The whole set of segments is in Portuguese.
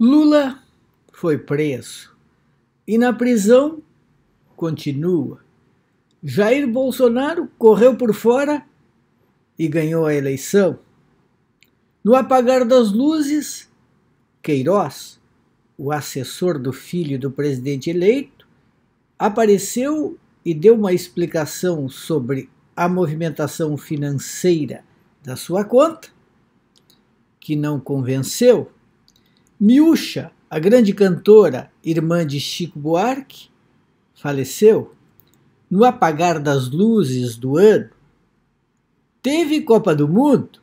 Lula foi preso e na prisão continua. Jair Bolsonaro correu por fora e ganhou a eleição. No apagar das luzes, Queiroz, o assessor do filho do presidente eleito, apareceu e deu uma explicação sobre a movimentação financeira da sua conta, que não convenceu Miúcha, a grande cantora, irmã de Chico Buarque, faleceu no apagar das luzes do ano. Teve Copa do Mundo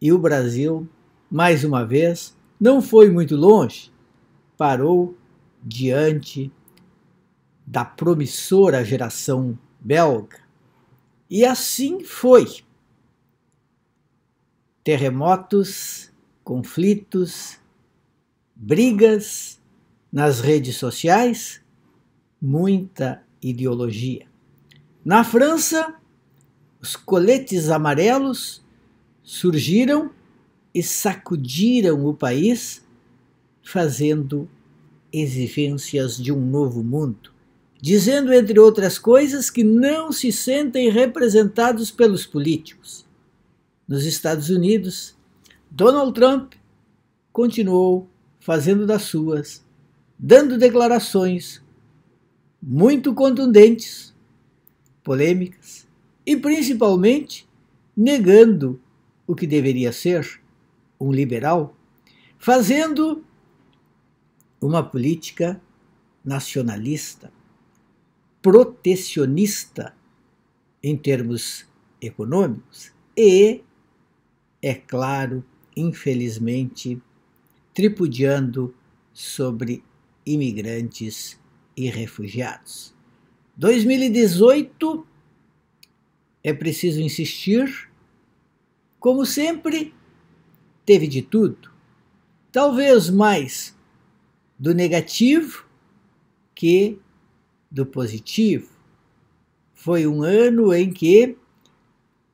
e o Brasil, mais uma vez, não foi muito longe. Parou diante da promissora geração belga. E assim foi. Terremotos, conflitos, brigas nas redes sociais, muita ideologia. Na França, os coletes amarelos surgiram e sacudiram o país, fazendo exigências de um novo mundo, dizendo, entre outras coisas, que não se sentem representados pelos políticos. Nos Estados Unidos, Donald Trump continuou fazendo das suas, dando declarações muito contundentes, polêmicas e principalmente negando o que deveria ser um liberal, fazendo uma política nacionalista, protecionista em termos econômicos e, é claro, infelizmente, tripudiando sobre imigrantes e refugiados. 2018 é preciso insistir, como sempre, teve de tudo. Talvez mais do negativo que do positivo. Foi um ano em que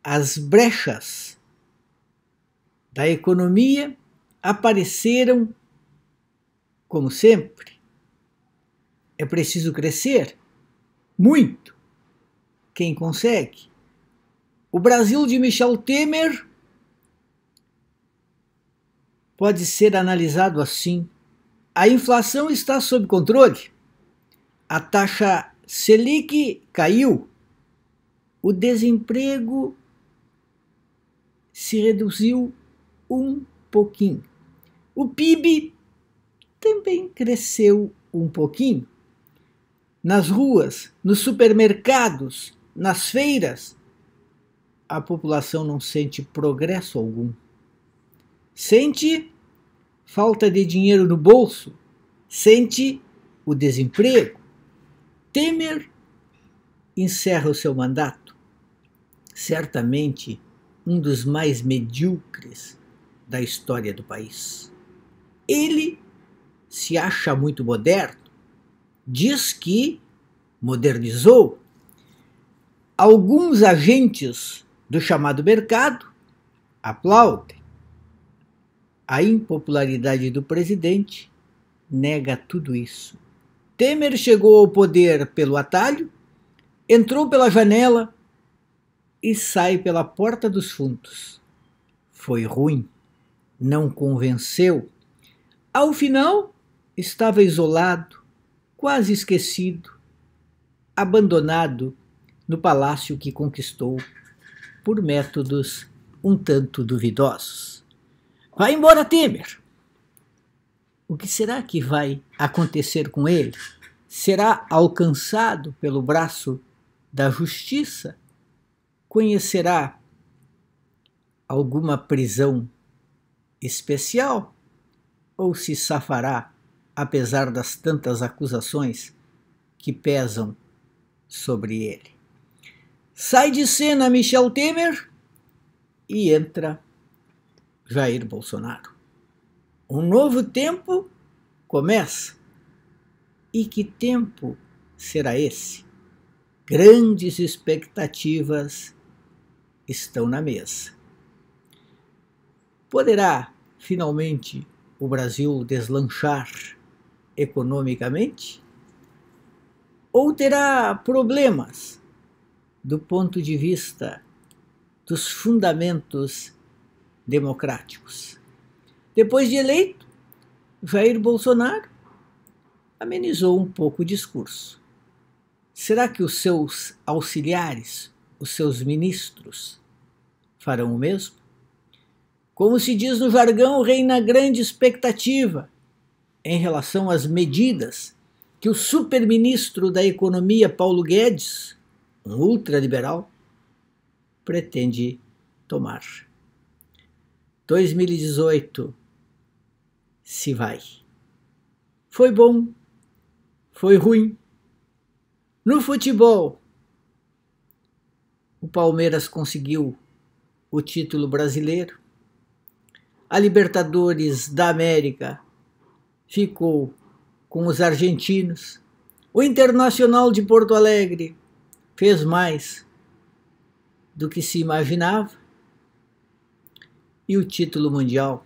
as brechas da economia apareceram como sempre. É preciso crescer muito. Quem consegue? O Brasil de Michel Temer pode ser analisado assim. A inflação está sob controle. A taxa Selic caiu. O desemprego se reduziu um pouquinho. O PIB também cresceu um pouquinho. Nas ruas, nos supermercados, nas feiras, a população não sente progresso algum. Sente falta de dinheiro no bolso, sente o desemprego. Temer encerra o seu mandato. Certamente um dos mais medíocres da história do país. Ele se acha muito moderno, diz que modernizou. Alguns agentes do chamado mercado aplaudem. A impopularidade do presidente nega tudo isso. Temer chegou ao poder pelo atalho, entrou pela janela e sai pela porta dos fundos. Foi ruim não convenceu, ao final estava isolado, quase esquecido, abandonado no palácio que conquistou por métodos um tanto duvidosos. Vai embora, Temer! O que será que vai acontecer com ele? Será alcançado pelo braço da justiça? Conhecerá alguma prisão especial? Ou se safará, apesar das tantas acusações que pesam sobre ele? Sai de cena Michel Temer e entra Jair Bolsonaro. Um novo tempo começa. E que tempo será esse? Grandes expectativas estão na mesa. Poderá, finalmente, o Brasil deslanchar economicamente? Ou terá problemas do ponto de vista dos fundamentos democráticos? Depois de eleito, Jair Bolsonaro amenizou um pouco o discurso. Será que os seus auxiliares, os seus ministros, farão o mesmo? Como se diz no jargão, reina grande expectativa em relação às medidas que o superministro da Economia Paulo Guedes, um ultraliberal, pretende tomar. 2018 se vai. Foi bom, foi ruim. No futebol, o Palmeiras conseguiu o título brasileiro a Libertadores da América ficou com os argentinos. O Internacional de Porto Alegre fez mais do que se imaginava e o título mundial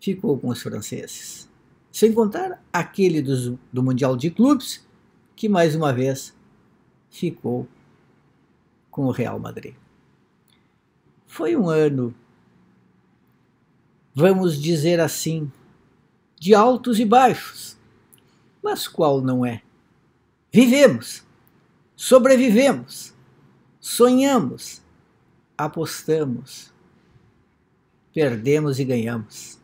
ficou com os franceses. Sem contar aquele do do Mundial de Clubes, que mais uma vez ficou com o Real Madrid. Foi um ano vamos dizer assim, de altos e baixos. Mas qual não é? Vivemos, sobrevivemos, sonhamos, apostamos, perdemos e ganhamos.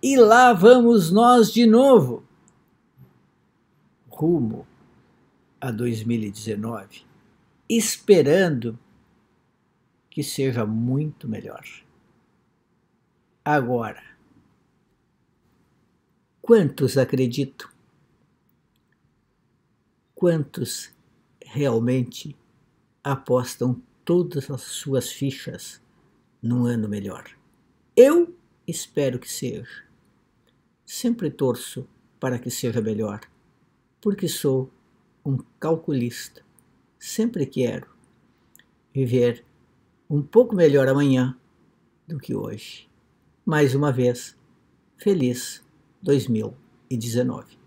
E lá vamos nós de novo, rumo a 2019, esperando que seja muito melhor agora. Quantos acreditam? Quantos realmente apostam todas as suas fichas num ano melhor? Eu espero que seja. Sempre torço para que seja melhor, porque sou um calculista. Sempre quero viver um pouco melhor amanhã do que hoje mais uma vez, feliz 2019.